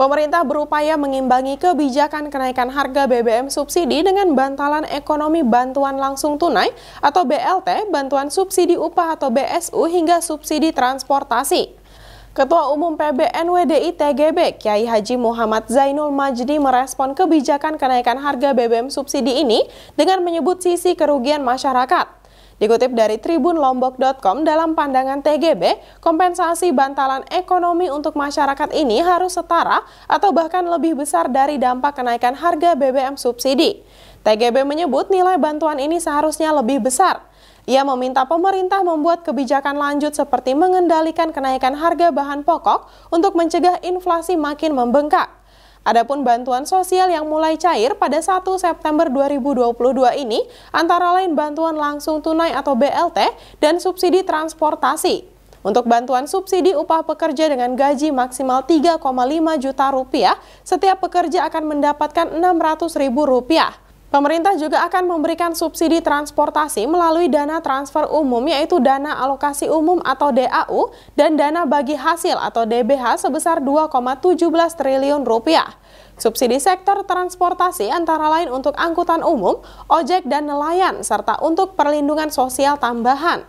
Pemerintah berupaya mengimbangi kebijakan kenaikan harga BBM subsidi dengan bantalan ekonomi bantuan langsung tunai atau BLT, bantuan subsidi upah atau BSU hingga subsidi transportasi. Ketua Umum PBNWDI TGB Kiai Haji Muhammad Zainul Majdi merespon kebijakan kenaikan harga BBM subsidi ini dengan menyebut sisi kerugian masyarakat. Dikutip dari tribunlombok.com dalam pandangan TGB, kompensasi bantalan ekonomi untuk masyarakat ini harus setara atau bahkan lebih besar dari dampak kenaikan harga BBM subsidi. TGB menyebut nilai bantuan ini seharusnya lebih besar. Ia meminta pemerintah membuat kebijakan lanjut seperti mengendalikan kenaikan harga bahan pokok untuk mencegah inflasi makin membengkak. Adapun bantuan sosial yang mulai cair pada 1 September 2022 ini antara lain bantuan langsung tunai atau BLT dan subsidi transportasi. Untuk bantuan subsidi upah pekerja dengan gaji maksimal 3,5 juta rupiah, setiap pekerja akan mendapatkan 600 ribu rupiah. Pemerintah juga akan memberikan subsidi transportasi melalui dana transfer umum yaitu dana alokasi umum atau DAU dan dana bagi hasil atau DBH sebesar 2,17 triliun rupiah. Subsidi sektor transportasi antara lain untuk angkutan umum, ojek dan nelayan serta untuk perlindungan sosial tambahan.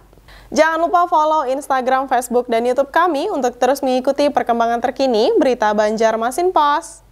Jangan lupa follow Instagram, Facebook, dan Youtube kami untuk terus mengikuti perkembangan terkini berita Banjarmasin Pos.